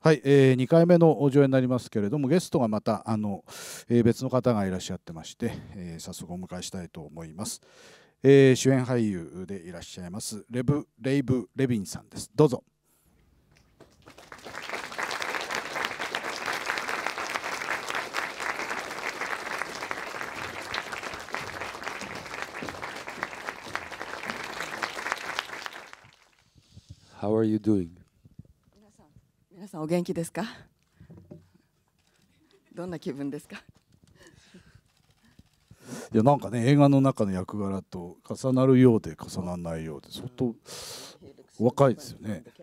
はい、えー、2回目の上演になりますけれどもゲストがまたあの、えー、別の方がいらっしゃってまして、えー、早速お迎えしたいと思います、えー、主演俳優でいらっしゃいますレブ・レイブ・レビンさんですどうぞ How are you doing? さんお元気ですかどんな気分ですかいやなんかね映画の中の役柄と重なるようで重ならないようで相当若いですよね。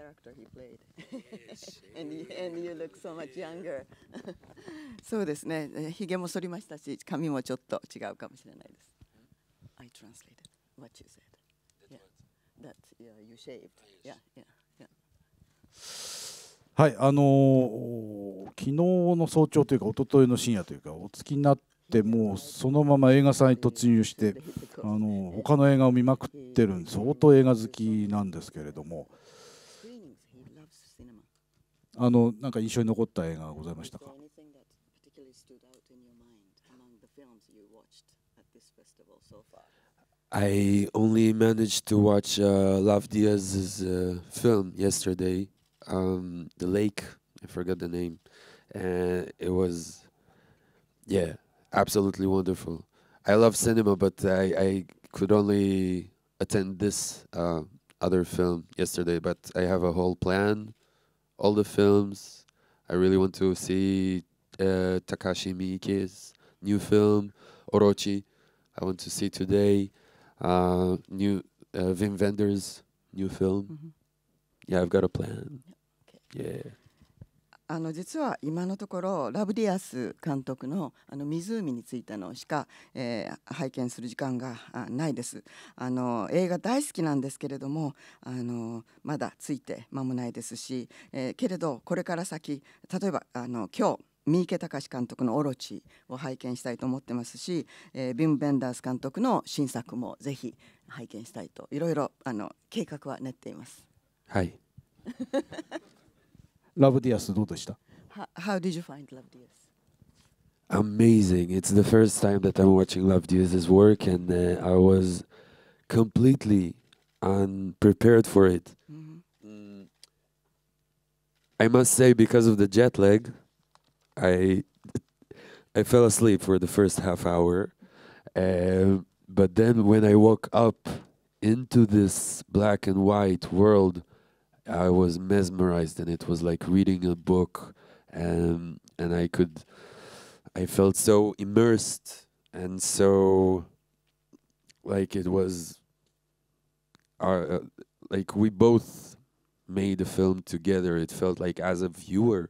そうですね。ひげも剃りましたし、髪もちょっと違うかもしれないです。I translated what you said. Yeah. That h you shaved. Yeah, yeah. はい、あのー、昨日の早朝というか、一昨日の深夜というか、お月になって、もうそのまま映画祭に突入して、あのー、他の映画を見まくってるんで、相当映画好きなんですけれども、あのなんか印象に残った映画がございましたか。I only managed to watch uh, Love Diaz's uh, film yesterday. um, the lake. I forgot the name, and uh, it was, yeah, absolutely wonderful. I love cinema, but I, I could only attend this uh, other film yesterday. But I have a whole plan, all the films. I really want to see uh, Takashi Miike's new film, Orochi. I want to see today. Uh, new uh, Wim Wenders' new film. Mm -hmm. Yeah, I've got a plan. あの実は今のところラブディアス監督の「あの湖」についてのしか、えー、拝見する時間がないですあの映画大好きなんですけれどもあのまだついて間もないですし、えー、けれどこれから先例えばあの今日三池隆監督の「オロチ」を拝見したいと思ってますし、えー、ビム・ベンダース監督の新作もぜひ拝見したいといろいろあの計画は練っています。はい how, how did you find Love Diaz? Amazing. It's the first time that I'm watching Love Diaz's work, and uh, I was completely unprepared for it. Mm-hmm. Mm -hmm. I must say, because of the jet lag, I I fell asleep for the first half hour, uh, but then when I woke up into this black and white world I was mesmerized, and it was like reading a book, and um, and I could, I felt so immersed, and so, like it was. Our uh, uh, like we both made the film together. It felt like as a viewer,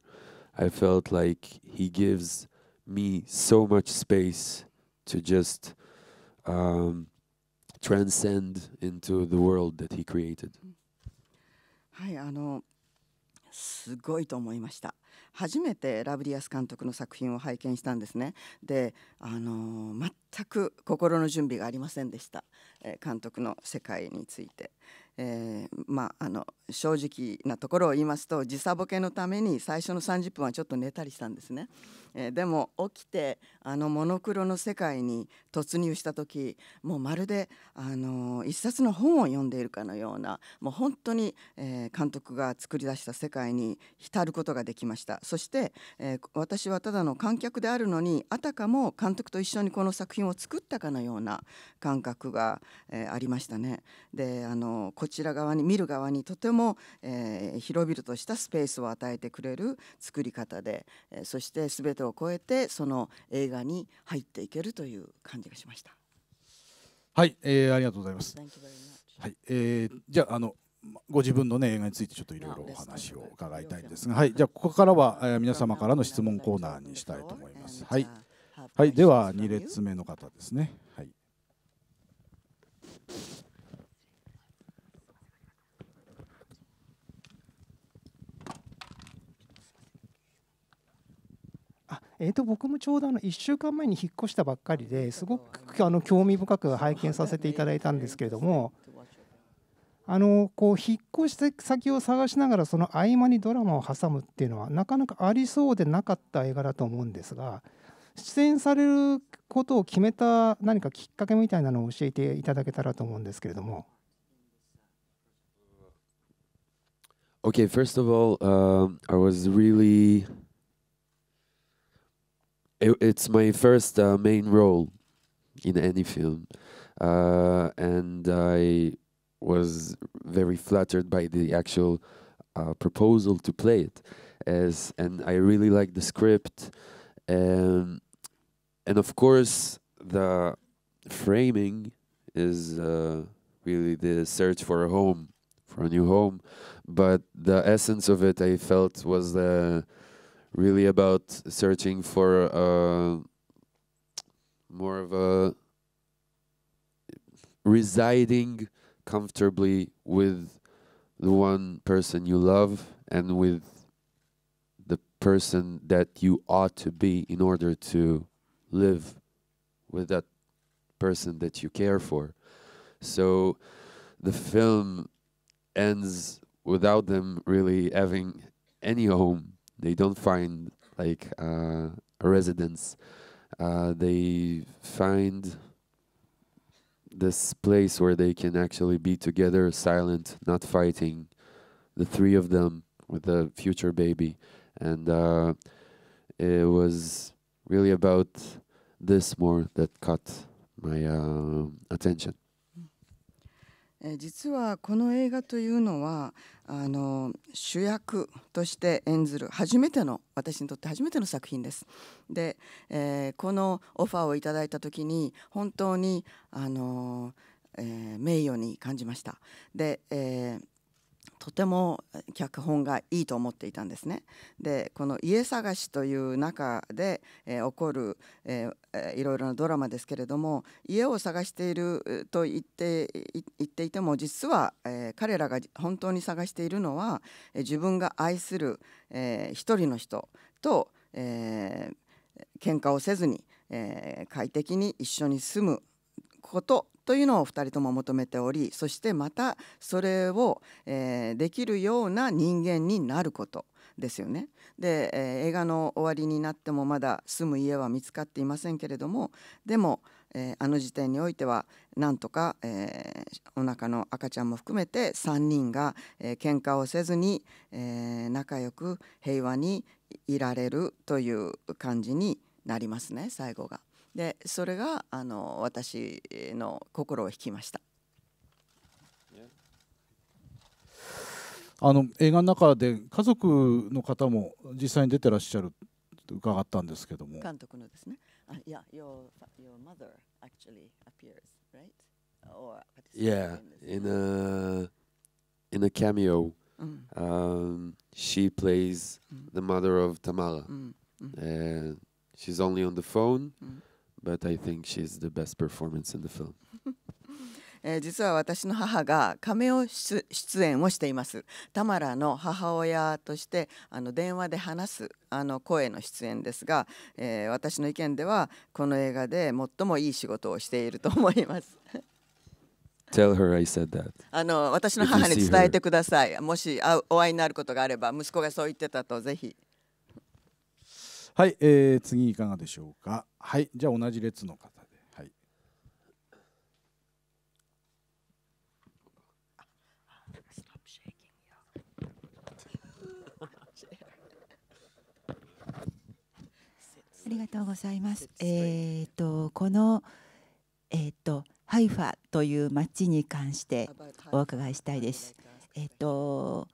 I felt like he gives me so much space to just um, transcend into the world that he created. はいあのすごいと思いました。初めてラブリアス監督の作品を拝見したんですね。で、あのー、全く心の準備がありませんでした、えー、監督の世界について。えー、まああの正直なところを言いますと時差ボケのために最初の30分はちょっと寝たりしたんですね、えー、でも起きてあのモノクロの世界に突入した時もうまるで、あのー、一冊の本を読んでいるかのようなもう本当に、え監督が作り出した世界に浸ることができました。したそして、えー、私はただの観客であるのにあたかも監督と一緒にこの作品を作ったかのような感覚が、えー、ありましたねであのこちら側に見る側にとても、えー、広々としたスペースを与えてくれる作り方で、えそして全てを超えてその映画に入っていけるという感じがしましたはい、えー、ありがとうございますはい、えー、じゃあのご自分の、ね、映画についてちょっといろいろお話を伺いたいんですが、はい、じゃあここからは、え皆様からの質問コーナーにしたいと思います。はい、はい、では2列目の方ですね。はい、えー、と僕もちょうどあの1週間前に引っ越したばっかりですごくあの興味深く拝見させていただいたんですけれどもあのこう引っ越し先を探しながらその合間にドラマを挟むっていうのはなかなかありそうでなかった映画だと思うんですが出演されることを決めた何かきっかけみたいなのを教えていただけたらと思うんですけれども。Okay, first of all, um, I was really. It, it's my first uh, main role in any film. Uh, and I was very flattered by the actual uh, proposal to play it as and I really like the script and um, and of course the framing is uh, really the search for a home for a new home but the essence of it I felt was uh, really about searching for uh, more of a residing comfortably with the one person you love and with the person that you ought to be in order to live with that person that you care for. So the film ends without them really having any home. They don't find like uh, a residence. Uh, they find this place where they can actually be together, silent, not fighting, the three of them with the future baby, and uh, it was really about this more that caught my uh, attention. 実はこの映画というのはあの主役として演ずる初めての私にとって初めての作品です。で、えー、このオファーをいただいた時に本当にあの、えー、名誉に感じました。で、えーとても脚本がいいと思っていたんですね。でこの家探しという中で、えー、起こる、えー、いろいろなドラマですけれども家を探していると言って言っていても実は、えー、彼らが本当に探しているのは自分が愛する、えー、一人の人と、えー、喧嘩をせずに、えー、快適に一緒に住むことというのを2人とも求めておりそしてまたそれを、えー、できるような人間になることですよね。で、えー、映画の終わりになってもまだ住む家は見つかっていませんけれどもでも、えー、あの時点においてはなんとか、えー、お腹の赤ちゃんも含めて3人が、えー、喧嘩をせずに、えー、仲良く平和にいられるという感じになりますね最後が。でそれがあの私の心を引きました。あの映画の中で家族の方も実際に出てらっしゃると伺ったんですけども監督のですねあいや your, your mother actually appears right or yeah in a in a cameo、うん um, she plays the mother of Tamara、うんうん u she's only on the phone、うん but I think she's the best performance in the film. え実は私の母が亀を出演をしていますタマラの母親としてあの電話で話すあの声の出演ですが、えー、私の意見ではこの映画で最もいい仕事をしていると思います。Tell her I said that. あの私の母に伝えてください。もしあお会いになることがあれば息子がそう言ってたとぜひ。はい、えー、次いかがでしょうか。はいじゃあ同じ列の方ではいありがとうございます。えっ、ー、とこのえっ、ー、とハイファという町に関してお伺いしたいです。えっ、ー、と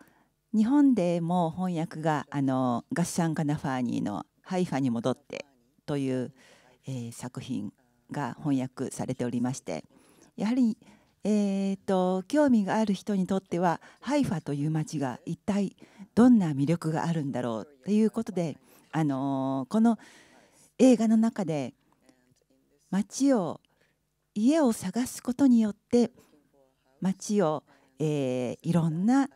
日本でも翻訳があのガッシャン・カナファーニーのハイファに戻ってというえ作品が翻訳されておりましてやはり、えーと、興味がある人にとってはハイファという街が一体どんな魅力があるんだろうということで、あのー、この映画の中で街を家を探すことによって街を、えー、いろんな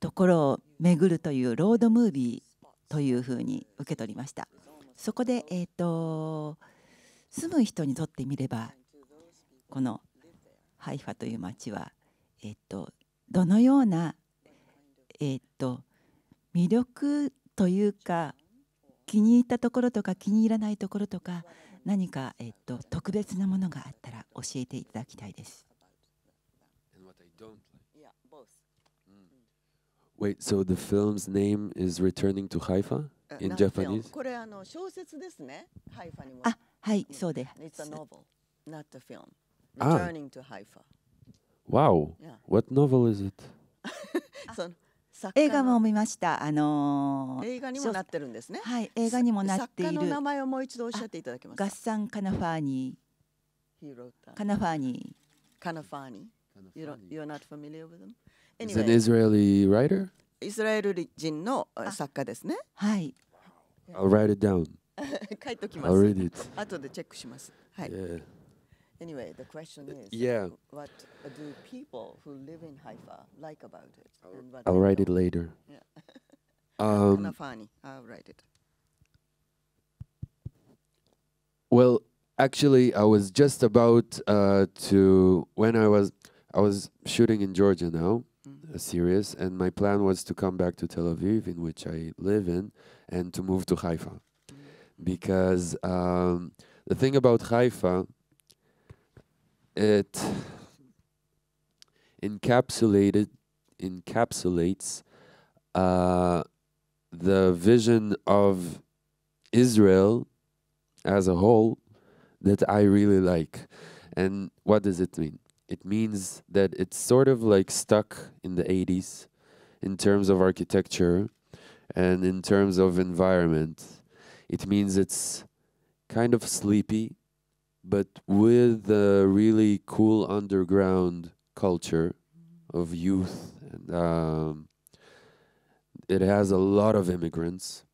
ところを巡るというロードムービーというふうに受け取りました。そこで、えーと、住む人にとってみればこのハイファという町は、えーと、どのような、えーと、と魅力というか気に入ったところとか気に入らないところとか何か、えー、と特別なものがあったら教えていただきたいです。Wait, so the film's name is Returning to Haifa uh, in Japanese? これあの小説ですね。ハイファにも。あ、はい、そうです。It's mm. a novel, not a film. Ah. Returning to Haifa. Wow. What novel is it? その映画も見ました。あのー、映画にもなってるんですね。はい、映画にもなっている。作家の名前をもう一度おっしゃっていただけますか。ガッサンカナファーニー。カナファーニー。カナファーニー。You ah, don't, you're not familiar with them? Anyway, an Israeli writer? イスラエル人の作家ですね。はい。I'll uh, ah. write it down. 書いときます。I'll read it. 後でチェックします。はい。Yeah. Anyway, the question is, yeah. what do people who live in Haifa like about it? I'll write it later. Yeah. um, funny. I'll write it. Well, actually, I was just about uh, to when I was I was shooting in Georgia now mm. serious. And my plan was to come back to Tel Aviv, in which I live in, and to move to Haifa. Mm. Because um, the thing about Haifa, it encapsulated encapsulates uh, the vision of Israel as a whole that I really like. And what does it mean? it means that it's sort of like stuck in the 80s in terms of architecture and in terms of environment. It means it's kind of sleepy, but with a really cool underground culture of youth. And, um, it has a lot of immigrants.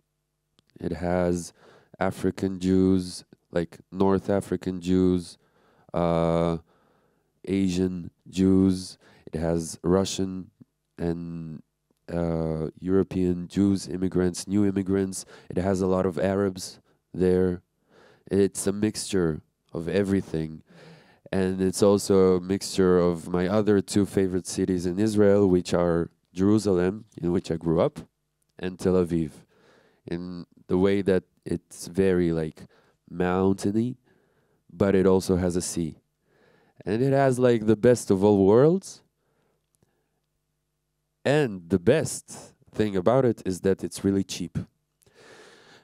It has African Jews, like North African Jews, uh, Asian Jews, it has Russian and uh, European Jews, immigrants, new immigrants. It has a lot of Arabs there. It's a mixture of everything. And it's also a mixture of my other two favorite cities in Israel, which are Jerusalem, in which I grew up, and Tel Aviv. In the way that it's very like mountainy, but it also has a sea and it has like the best of all worlds. And the best thing about it is that it's really cheap.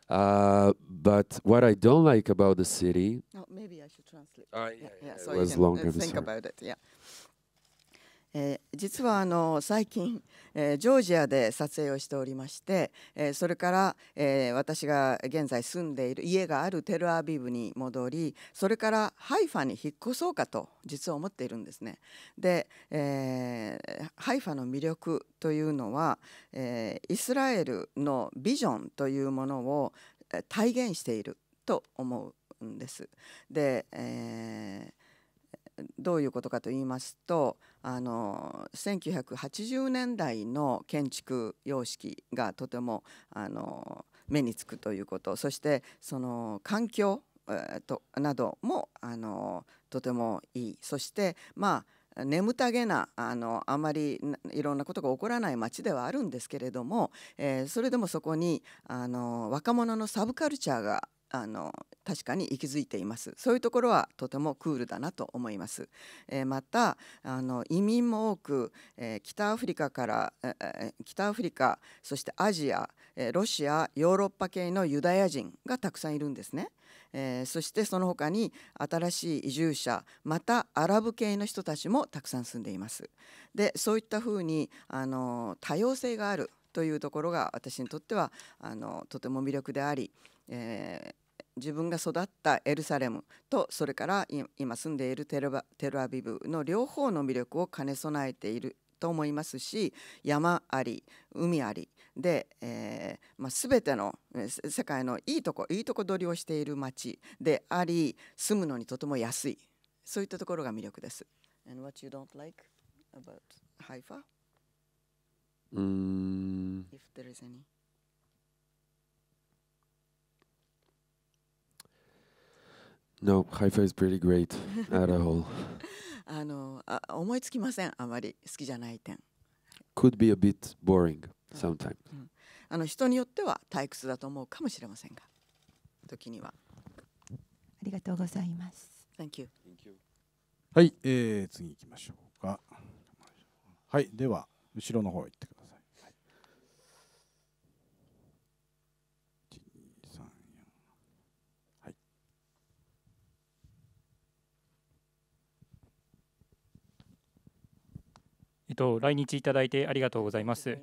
Uh, but what I don't like about the city. Oh, maybe I should translate. Uh, yeah, yeah, yeah, so it was you can uh, longer. Think sorry. about it. Yeah. えー、実はあの最近、えー、ジョージアで撮影をしておりまして、えー、それから、え私が現在住んでいる家があるテルアビブに戻りそれからハイファに引っ越そうかと実は思っているんですね。で、えハイファの魅力というのは、えイスラエルのビジョンというものを体現していると思うんです。で、えどういうことかと言いますとあの1980年代の建築様式がとてもあの目につくということそしてその環境、えー、となどもあのとてもいいそしてまあ眠たげなあのあまりいろんなことが起こらない街ではあるんですけれども、えー、それでもそこにあの若者のサブカルチャーがあの確かに息づいていますそういうところはとてもクールだなと思います、えー、またあの移民も多く、えー、北アフリカから、えー、北アフリカそしてアジア、えロシアヨーロッパ系のユダヤ人がたくさんいるんですね、えそしてその他に新しい移住者またアラブ系の人たちもたくさん住んでいますでそういったふうにあの多様性があるというところが私にとってはあのとても魅力でありえー、自分が育ったエルサレムとそれから今住んでいるテルアビブの両方の魅力を兼ね備えていると思いますし山あり海ありで、えーまあ、全ての世界のいいとこいいとこ取りをしている町であり住むのにとても安いそういったところが魅力です。And what you don't like about Haifa? Mm. If there is any. No, Haifa is pretty great at all. あのあ思いつきません、あまり好きじゃない点。Could be a bit boring sometimes.、あの人によっては退屈だと思うかもしれませんが、時には。ありがとうございます。Thank you. Thank you. はい、えー、次行きましょうか。はい、では後ろの方行ってください。と、来日いただいてありがとうございます。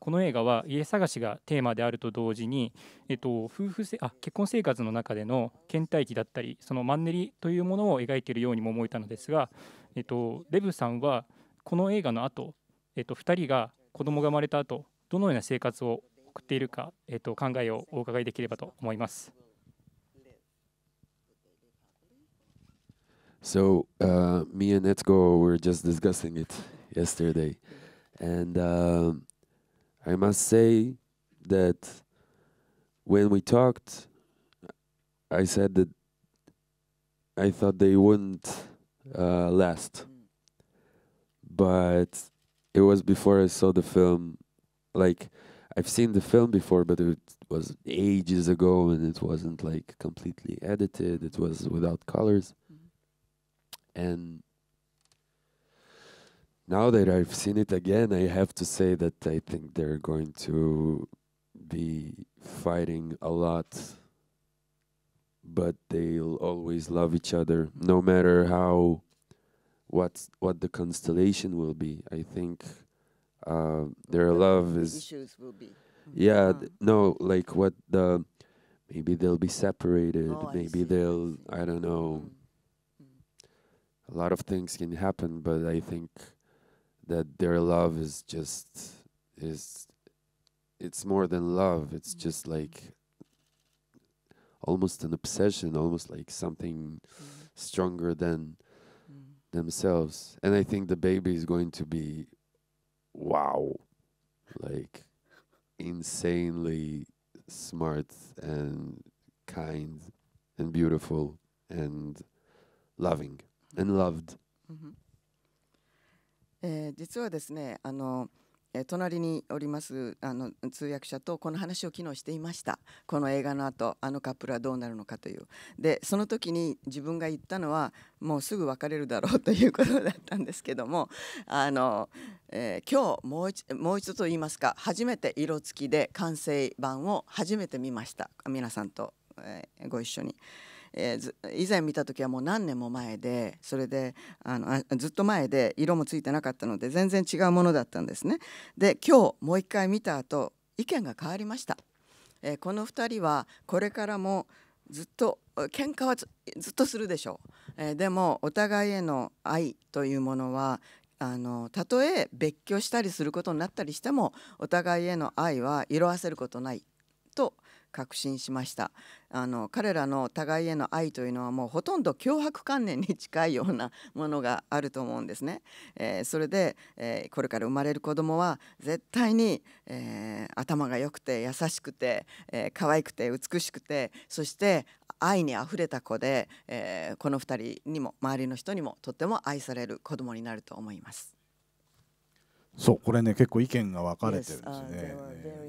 この映画は家探しがテーマであると同時に、えっと、夫婦せあ結婚生活の中での倦怠期だったりそのマンネリというものを描いているようにも思えたのですが、えっと、デブさんはこの映画の後、えっと2人が子供が生まれた後どのような生活を送っているか、えっと、考えをお伺いできればと思います。So, uh, me and Etsuko were just discussing it yesterday, and um, I must say that when we talked, I said that I thought they wouldn't uh, last, mm. but it was before I saw the film. Like I've seen the film before, but it was ages ago, and it wasn't like completely edited. It was without colors, mm -hmm. and now that I've seen it again, I have to say that I think they're going to be fighting a lot, but they'll always love each other, no matter how what what the constellation will be. I think uh, their love the is issues will be. Yeah, uh-huh. no, like what the maybe they'll be separated. Oh, maybe I they'll I, I, don't know. Mm. Mm. A lot of things can happen, but I think that their love is just is it's more than love it's mm-hmm. just like almost an obsession almost like something mm. stronger than mm. themselves and i think the baby is going to be wow like insanely smart and kind and beautiful and loving mm. and loved -hmm. えー、実はですねあの、え隣におりますあの通訳者とこの話を昨日していましたこの映画の後あのカップルはどうなるのかというでその時に自分が言ったのはもうすぐ別れるだろうということだったんですけどもあの、えー、今日もうもう一度と言いますか初めて色付きで完成版を初めて見ました皆さんと、えー、ご一緒に。えー、以前見た時はもう何年も前でそれであのずっと前で色もついてなかったので全然違うものだったんですね。で今日もう一回見た後意見が変わりました。えー、この2人はこれからもずっと喧嘩はずっとするでしょう、えー、でもお互いへの愛というものはあのたとえ別居したりすることになったりしてもお互いへの愛は色あせることないと確信しましたあの彼らの互いへの愛というのはもうほとんど脅迫観念に近いようなものがあると思うんですね、えー、それで、えー、これから生まれる子供は絶対に、えー、頭が良くて優しくて、えー、可愛くて美しくてそして愛にあふれた子で、えー、この2人にも周りの人にもとっても愛される子供になると思います。そうこれね結構意見が分かれてるんですね。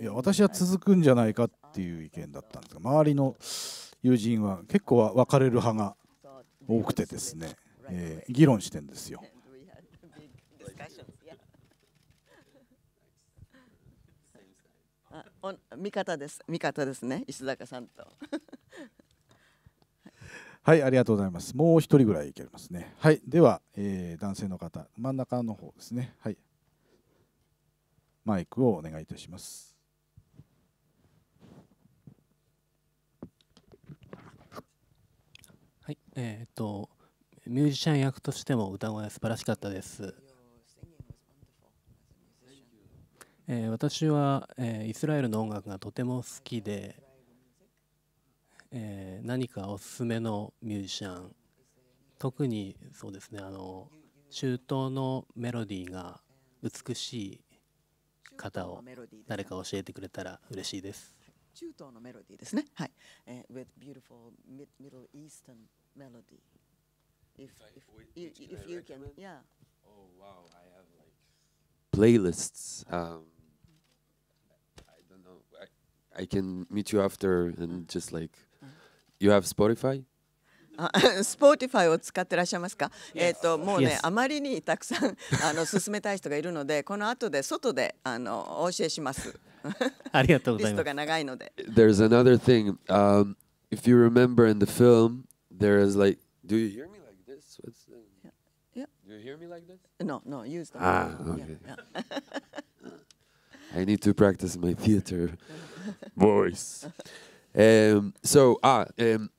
いや私は続くんじゃないかっていう意見だったんですが周りの友人は結構分かれる派が多くてですね、えー、議論してんですよ。あ、味方です味方ですね石坂さんと。はいありがとうございますもう一人ぐらいいけますねはいでは、えー、男性の方真ん中の方ですねはい。マイクをお願いいたします。はい、えー、っとミュージシャン役としても歌声素晴らしかったです。えー、私は、えー、イスラエルの音楽がとても好きで、えー、何かおすすめのミュージシャン特にそうですねあの中東のメロディーが美しい方を誰か教えてくれたら嬉しいです。中東のメロディーですね。はい。with beautiful mid d l e Eastern melody. if if, if you can, yeah. Oh wow, I have like playlists. Um, I don't know. I I can meet you after and just like, you have Spotify? スポーティファイを使ってらっしゃいますか、えっと、もうね、あまりにたくさんあの進めたい人がいるのでこの後で外であのお教えします。ありがとうございます。リストが長いので。There's another thing.、Um, if you remember in the film, there is like, do you hear me like this? What's the... Yeah. Do you hear me like this? No, no, use the Ah, okay. yeah. I need to practice my theater voice. Um, so, ah, um,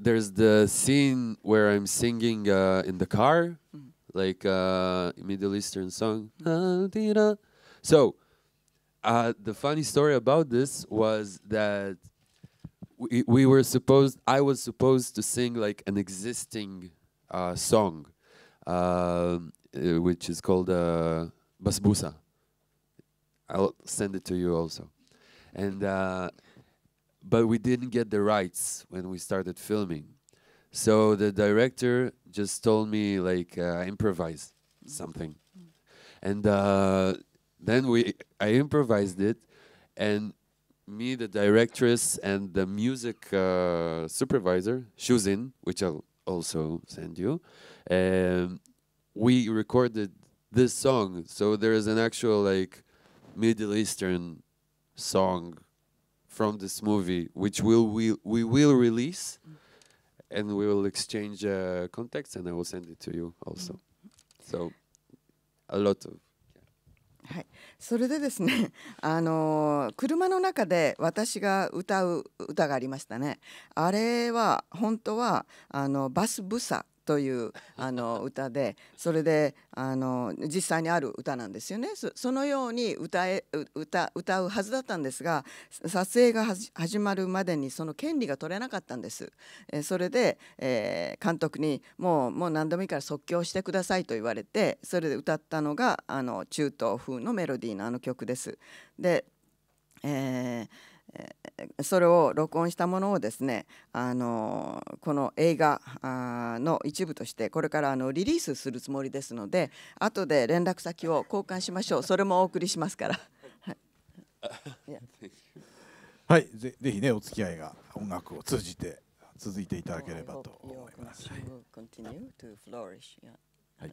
there's the scene where I'm singing uh, in the car, mm. like uh, Middle Eastern song. So, uh, the funny story about this was that we, we were supposed, I was supposed to sing like an existing uh, song, um, uh, which is called uh, Basbusa. I'll send it to you also. And but we didn't get the rights when we started filming. So the director just told me like uh, improvise something, and uh, then we I improvised it, and me the directress and the music uh, supervisor Shuzin, which I'll also send you, um, we recorded this song. So there is an actual like Middle Eastern song from this movie, which we will we we will release, and we will exchange uh, contacts, and I will send it to you also. Mm-hmm. So, a lot of. はい、それでですね、あのー、車の中で私が歌う歌がありましたね。あれは本当はあのバスブサ というあの歌でそれであの実際にある歌なんですよねそのように歌え歌歌うはずだったんですが撮影が始まるまでにその権利が取れなかったんです、えそれで、えー、監督にもうもう何度もいいから即興してくださいと言われてそれで歌ったのがあの中東風のメロディーのあの曲です。でえーそれを録音したものをですねあのこの映画の一部としてこれからあのリリースするつもりですので後で連絡先を交換しましょうそれもお送りしますから。はい、はいぜ、ひねお付き合いが音楽を通じて続いていただければと思います。は h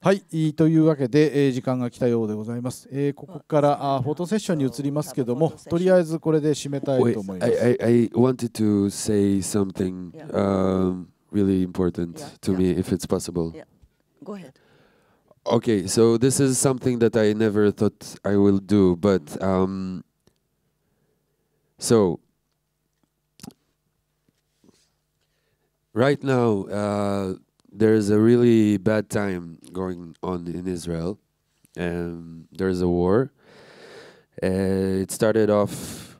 はい、というわけで、えー、時間が来たようでございます。えー、ここからあフォトセッションに移りますけども、とりあえずこれで締めたいと思います。I, I, I wanted to say something、um, really important to me, if it's possible. Go ahead. Okay, so this is something that I never thought I will do, but um, so right now. Uh, there is a really bad time going on in Israel. Um, there is a war. Uh, it started off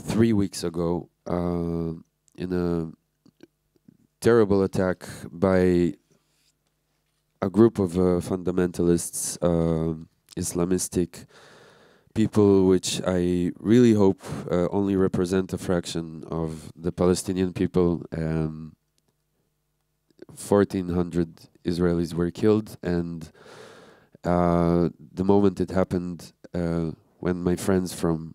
three weeks ago uh, in a terrible attack by a group of uh, fundamentalists, uh, Islamistic people, which I really hope uh, only represent a fraction of the Palestinian people. Um, 1,400 Israelis were killed, and uh, the moment it happened, uh, when my friends from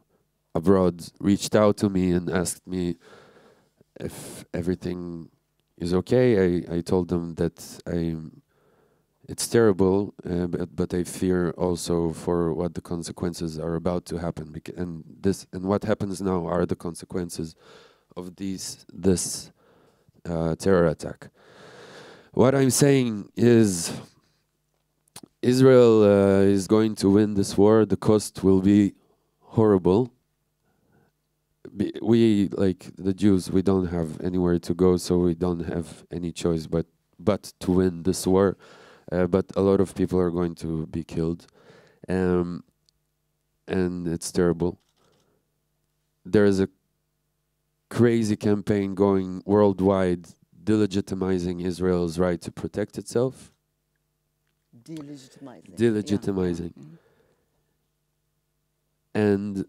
abroad reached out to me and asked me if everything is okay, I, I told them that I it's terrible, uh, but, but I fear also for what the consequences are about to happen. and this and what happens now are the consequences of these this uh, terror attack. What I'm saying is Israel uh, is going to win this war. The cost will be horrible. we, like the Jews, we don't have anywhere to go, so we don't have any choice but, but to win this war. Uh, but a lot of people are going to be killed. Um, and it's terrible. There is a crazy campaign going worldwide delegitimizing Israel's right to protect itself. Delegitimizing. Delegitimizing. Yeah. Mm-hmm. And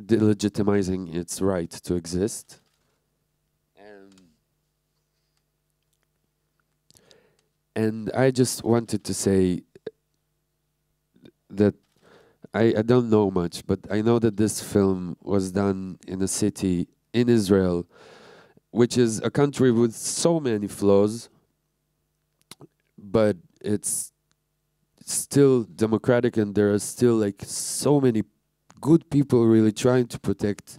delegitimizing its right to exist. Um, and I just wanted to say that I, I don't know much, but I know that this film was done in a city in Israel which is a country with so many flaws, but it's still democratic and there are still like so many good people really trying to protect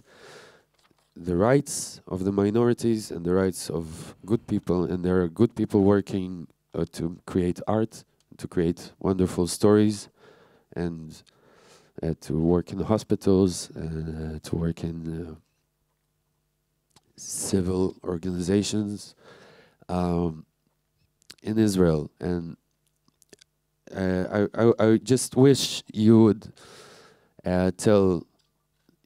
the rights of the minorities and the rights of good people and there are good people working uh, to create art to create wonderful stories and uh, to work in hospitals uh, to work in uh, civil organizations um, in Israel. And uh, I, I, I, just wish you would uh, tell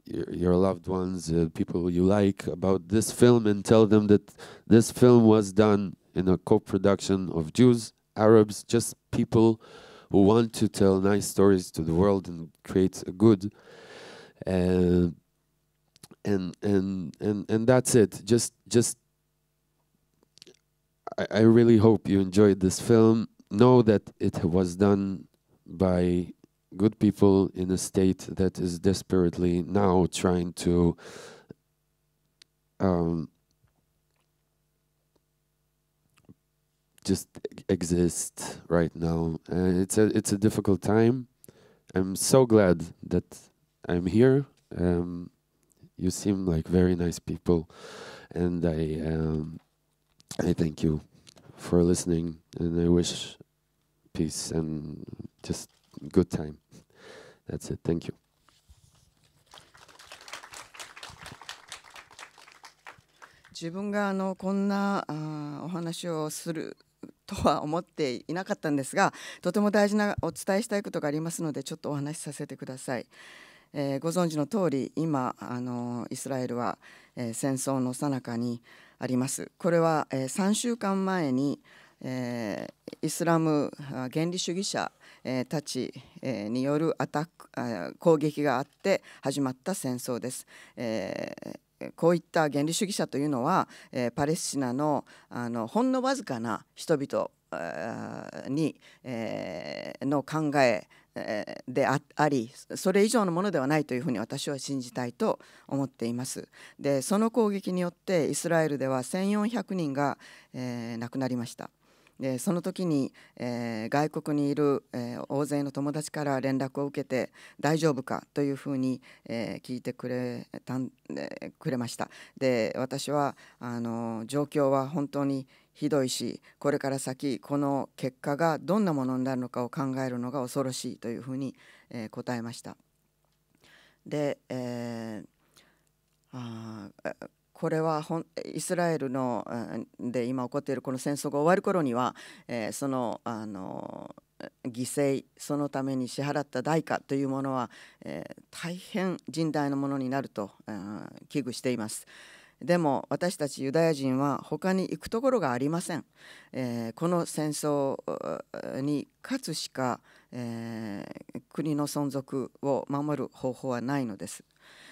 your, your, loved ones, uh, people you like, about this film and tell them that this film was done in a co production of Jews, Arabs, just people who want to tell nice stories to the world and create a good. Uh, and and and and that's it. Just just I, I really hope you enjoyed this film. Know that it was done by good people in a state that is desperately now trying to um, just exist right now. Uh, it's a it's a difficult time. I'm so glad that I'm here. Um, you seem like very nice people, and I um, I thank you for listening, and I wish peace and just good time. That's it. Thank you. 自分があのこんなあお話をするとは思っていなかったんですがとても大事なお伝えしたいことがありますのでちょっとお話しさせてください。えー、ご存知の通り今あのイスラエルは、えー、戦争の最中にあります。これは、えー、3週間前に、えー、イスラム原理主義者、えー、たち、えー、によるアタック攻撃があって始まった戦争です。えーこういった原理主義者というのは、えー、パレスチナのあのほんのわずかな人々に、えー、の考えでありそれ以上のものではないというふうに私は信じたいと思っていますでその攻撃によってイスラエルでは1400人が、えー、亡くなりましたでその時に、えー、外国にいる、えー、大勢の友達から連絡を受けて大丈夫かというふうに、えー、聞いてくれたん、えくれました。で私はあの状況は本当にひどいしこれから先この結果がどんなものになるのかを考えるのが恐ろしいというふうに、え答えました。で、えー、あこれはイスラエルので今起こっているこの戦争が終わる頃には、えー、そのあの犠牲そのために支払った代価というものは、えー、大変甚大なものになると、うん、危惧しています。でも私たちユダヤ人は他に行くところがありません。えー、この戦争に勝つしか、えー、国の存続を守る方法はないのです。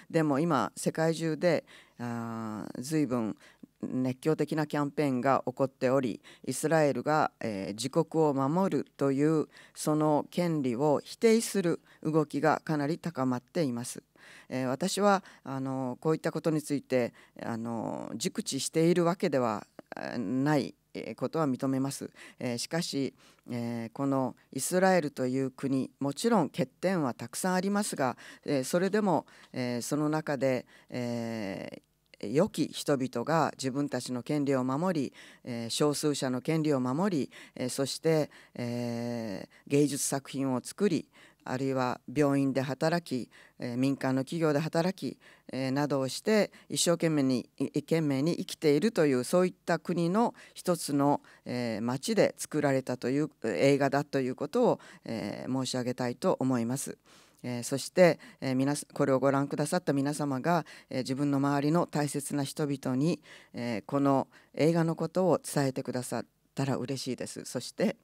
でも今世界中で、あ随分熱狂的なキャンペーンが起こっておりイスラエルが、えー、自国を守るというその権利を否定する動きがかなり高まっています。え私はあのこういったことについてあの熟知しているわけではないことは認めます、えー、しかし、えー、このイスラエルという国もちろん欠点はたくさんありますが、えー、それでも、えその中で、え良き人々が自分たちの権利を守り、え少数者の権利を守り、えそして、え芸術作品を作り、あるいは病院で働き、えー、民間の企業で働き、えー、などをして一生懸命に懸命に生きているというそういった国の一つの、えー、町で作られたという映画だということを、えー、申し上げたいと思います。えー、そして、えー、皆これをご覧くださった皆様が、えー、自分の周りの大切な人々に、えー、この映画のことを伝えてくださったら嬉しいです。そして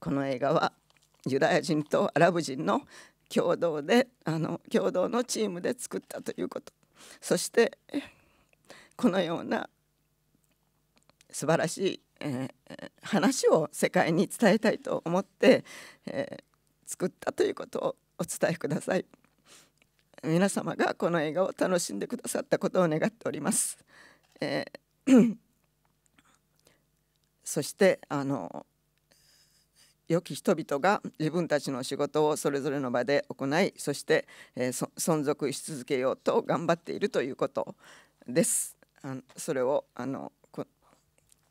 この映画はユダヤ人とアラブ人の共同であの共同のチームで作ったということそしてこのような素晴らしい、えー、話を世界に伝えたいと思って、えー、作ったということをお伝えください皆様がこの映画を楽しんでくださったことを願っております、えー、そしてあの良き人々が自分たちの仕事をそれぞれの場で行いそして、えー、存続し続けようと頑張っているということです。あのそれをあの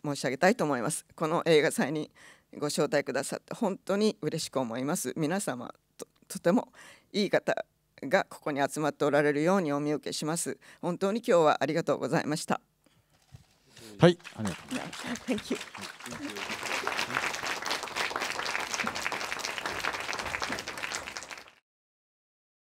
申し上げたいと思います。この映画祭にご招待くださって本当に嬉しく思います。皆様とてもいい方がここに集まっておられるようにお見受けします。本当に今日はありがとうございました。はい、ありがとうございました。